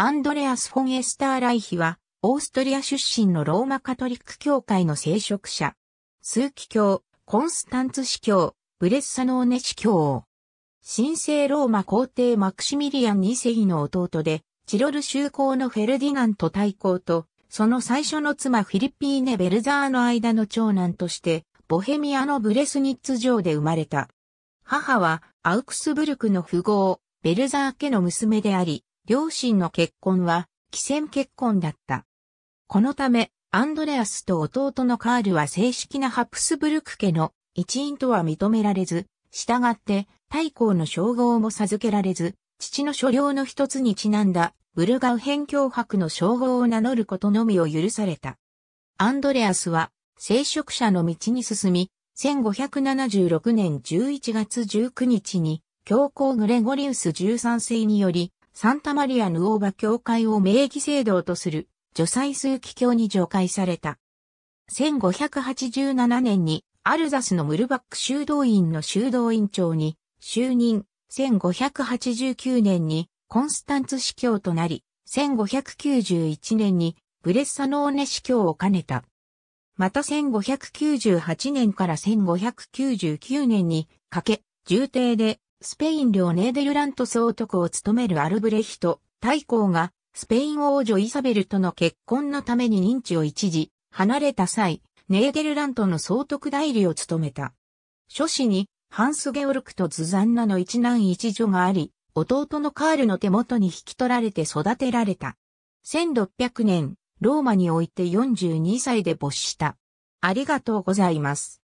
アンドレアス・フォン・エスター・ライヒは、オーストリア出身のローマカトリック教会の聖職者。数奇教、コンスタンツ司教、ブレッサノーネ司教。神聖ローマ皇帝マクシミリアン2世の弟で、チロル修公のフェルディナント大公と、その最初の妻フィリピーネ・ベルザーの間の長男として、ボヘミアのブレスニッツ城で生まれた。母は、アウクスブルクの富豪、ベルザー家の娘であり、両親の結婚は、既選結婚だった。このため、アンドレアスと弟のカールは正式なハプスブルク家の一員とは認められず、従って太閤の称号も授けられず、父の所領の一つにちなんだブルガウ辺境伯の称号を名乗ることのみを許された。アンドレアスは聖職者の道に進み、1576年11月19日に教皇グレゴリウス13世によりサンタマリア・ヌオーバ教会を名義制度とする、女祭数期教に除会された。1587年にアルザスのムルバック修道院の修道院長に就任、1589年にコンスタンツ司教となり、1591年にブレッサノーネ司教を兼ねた。また1598年から1599年にかけ、重帝でスペイン領ネーデルラント総督を務めるアルブレヒト、大公が、スペイン王女イサベルとの結婚のために認知を一時、離れた際、ネーデルラントの総督代理を務めた。諸子に、ハンス・ゲオルクとズザンナの一男一女があり、弟のカールの手元に引き取られて育てられた。1600年、ローマにおいて42歳で没した。ありがとうございます。